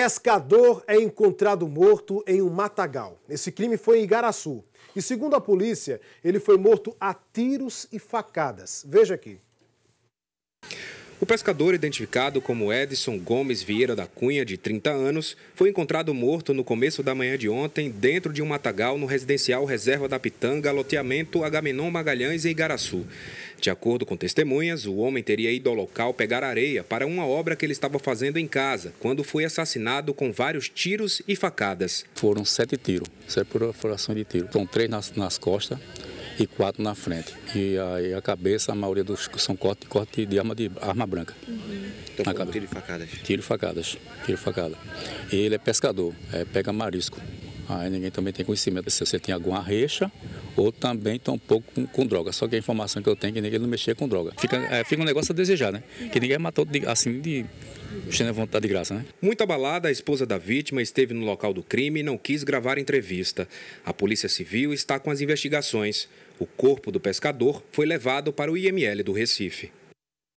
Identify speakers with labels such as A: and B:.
A: Pescador é encontrado morto em um matagal. Esse crime foi em Igaraçu. E segundo a polícia, ele foi morto a tiros e facadas. Veja aqui.
B: O pescador, identificado como Edson Gomes Vieira da Cunha, de 30 anos, foi encontrado morto no começo da manhã de ontem dentro de um matagal no residencial Reserva da Pitanga, loteamento Agamenon Magalhães, em Igaraçu. De acordo com testemunhas, o homem teria ido ao local pegar areia para uma obra que ele estava fazendo em casa, quando foi assassinado com vários tiros e facadas.
C: Foram sete tiros, sete perfurações de tiro. Foram três nas, nas costas, e quatro na frente. E a, a cabeça, a maioria dos são corte, corte de arma, de, arma branca.
D: Uhum. Então, tiro
C: e facadas? Tiro e facadas, tiro e facada. E ele é pescador, é, pega marisco. Aí ninguém também tem conhecimento se você tem alguma reixa ou também tão pouco com, com, droga. Só que a informação que eu tenho é que ninguém não mexia com droga. Fica,
B: é, fica um negócio a desejar, né? Que ninguém matou de, assim de cheia vontade de graça, né? Muito abalada, a esposa da vítima esteve no local do crime e não quis gravar entrevista. A Polícia Civil está com as investigações. O corpo do pescador foi levado para o IML do Recife.